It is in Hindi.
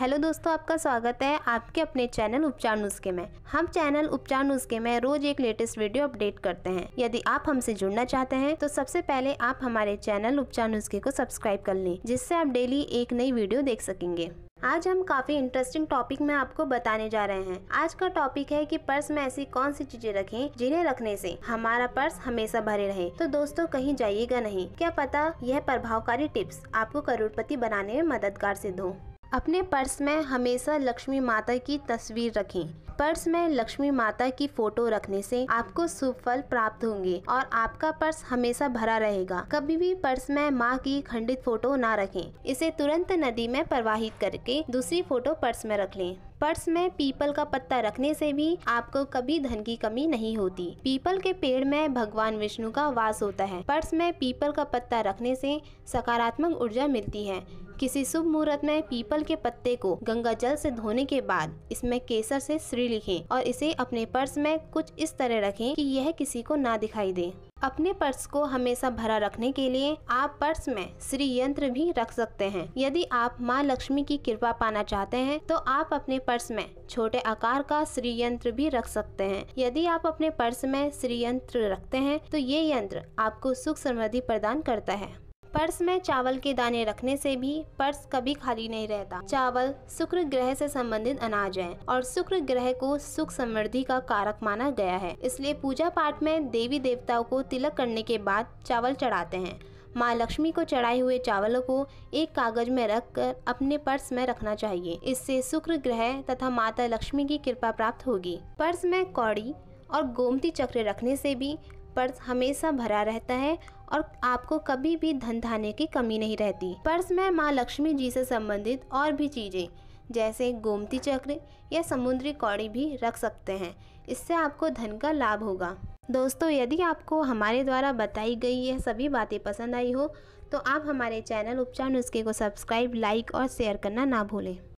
हेलो दोस्तों आपका स्वागत है आपके अपने चैनल उपचार नुस्खे में हम चैनल उपचार नुस्खे में रोज एक लेटेस्ट वीडियो अपडेट करते हैं यदि आप हमसे जुड़ना चाहते हैं तो सबसे पहले आप हमारे चैनल उपचार नुस्खे को सब्सक्राइब कर लें जिससे आप डेली एक नई वीडियो देख सकेंगे आज हम काफ़ी इंटरेस्टिंग टॉपिक में आपको बताने जा रहे हैं आज का टॉपिक है कि पर्स में ऐसी कौन सी चीजें रखें जिन्हें रखने से हमारा पर्स हमेशा भरे रहे तो दोस्तों कहीं जाइएगा नहीं क्या पता यह प्रभावकारी टिप्स आपको करोड़पति बनाने में मददगार सिद्ध हो अपने पर्स में हमेशा लक्ष्मी माता की तस्वीर रखें पर्स में लक्ष्मी माता की फोटो रखने से आपको शुभ फल प्राप्त होंगे और आपका पर्स हमेशा भरा रहेगा कभी भी पर्स में माँ की खंडित फोटो ना रखें इसे तुरंत नदी में प्रवाहित करके दूसरी फोटो पर्स में रख लें पर्स में पीपल का पत्ता रखने से भी आपको कभी धन की कमी नहीं होती पीपल के पेड़ में भगवान विष्णु का वास होता है पर्स में पीपल का पत्ता रखने से सकारात्मक ऊर्जा मिलती है किसी शुभ मुहूर्त में पीपल के पत्ते को गंगा जल से धोने के बाद इसमें केसर से श्री लिखें और इसे अपने पर्स में कुछ इस तरह रखें कि यह किसी को ना दिखाई दे अपने पर्स को हमेशा भरा रखने के लिए आप पर्स में श्री यंत्र भी रख सकते हैं यदि आप माँ लक्ष्मी की कृपा पाना चाहते हैं तो आप अपने पर्स में छोटे आकार का श्री यंत्र भी रख सकते हैं यदि आप अपने पर्स में श्री यंत्र रखते हैं तो ये यंत्र आपको सुख समृद्धि प्रदान करता है पर्स में चावल के दाने रखने से भी पर्स कभी खाली नहीं रहता चावल शुक्र ग्रह से संबंधित अनाज है और शुक्र ग्रह को सुख समृद्धि का कारक माना गया है इसलिए पूजा पाठ में देवी देवताओं को तिलक करने के बाद चावल चढ़ाते हैं माँ लक्ष्मी को चढ़ाए हुए चावलों को एक कागज में रख कर अपने पर्स में रखना चाहिए इससे शुक्र ग्रह तथा माता लक्ष्मी की कृपा प्राप्त होगी पर्स में कौड़ी और गोमती चक्र रखने से भी पर्स हमेशा भरा रहता है और आपको कभी भी धन धाने की कमी नहीं रहती पर्स में माँ लक्ष्मी जी से संबंधित और भी चीज़ें जैसे गोमती चक्र या समुद्री कौड़ी भी रख सकते हैं इससे आपको धन का लाभ होगा दोस्तों यदि आपको हमारे द्वारा बताई गई यह सभी बातें पसंद आई हो तो आप हमारे चैनल उपचार नुस्खे को सब्सक्राइब लाइक और शेयर करना ना भूलें